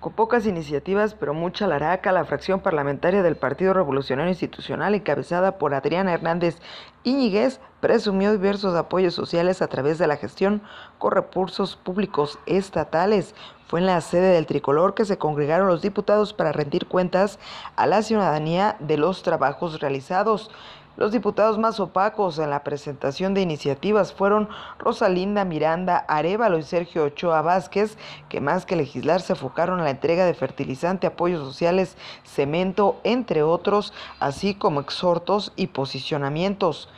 Con pocas iniciativas, pero mucha laraca, la fracción parlamentaria del Partido Revolucionario Institucional, encabezada por Adriana Hernández Iñiguez, presumió diversos apoyos sociales a través de la gestión con recursos públicos estatales. Fue en la sede del tricolor que se congregaron los diputados para rendir cuentas a la ciudadanía de los trabajos realizados. Los diputados más opacos en la presentación de iniciativas fueron Rosalinda Miranda Arevalo y Sergio Ochoa Vázquez, que más que legislar se enfocaron en la entrega de fertilizante, apoyos sociales, cemento, entre otros, así como exhortos y posicionamientos.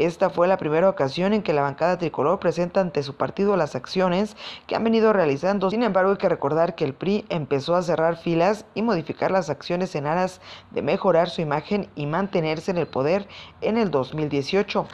Esta fue la primera ocasión en que la bancada tricolor presenta ante su partido las acciones que han venido realizando. Sin embargo, hay que recordar que el PRI empezó a cerrar filas y modificar las acciones en aras de mejorar su imagen y mantenerse en el poder en el 2018.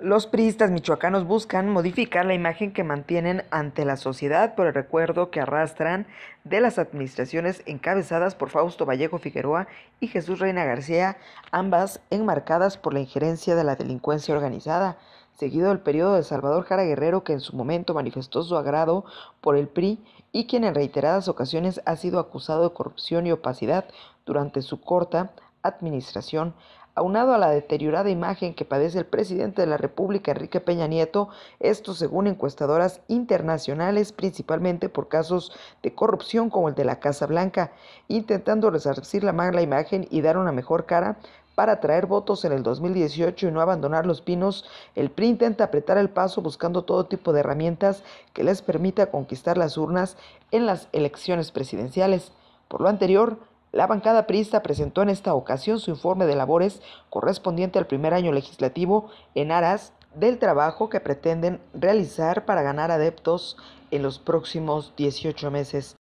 Los priistas michoacanos buscan modificar la imagen que mantienen ante la sociedad por el recuerdo que arrastran de las administraciones encabezadas por Fausto Vallejo Figueroa y Jesús Reina García, ambas enmarcadas por la injerencia de la delincuencia organizada, seguido del periodo de Salvador Jara Guerrero que en su momento manifestó su agrado por el PRI y quien en reiteradas ocasiones ha sido acusado de corrupción y opacidad durante su corta administración, Aunado a la deteriorada imagen que padece el presidente de la República, Enrique Peña Nieto, esto según encuestadoras internacionales, principalmente por casos de corrupción como el de la Casa Blanca, intentando resarcir la mala imagen y dar una mejor cara, para atraer votos en el 2018 y no abandonar los pinos, el PRI intenta apretar el paso buscando todo tipo de herramientas que les permita conquistar las urnas en las elecciones presidenciales. Por lo anterior, la bancada priista presentó en esta ocasión su informe de labores correspondiente al primer año legislativo en aras del trabajo que pretenden realizar para ganar adeptos en los próximos 18 meses.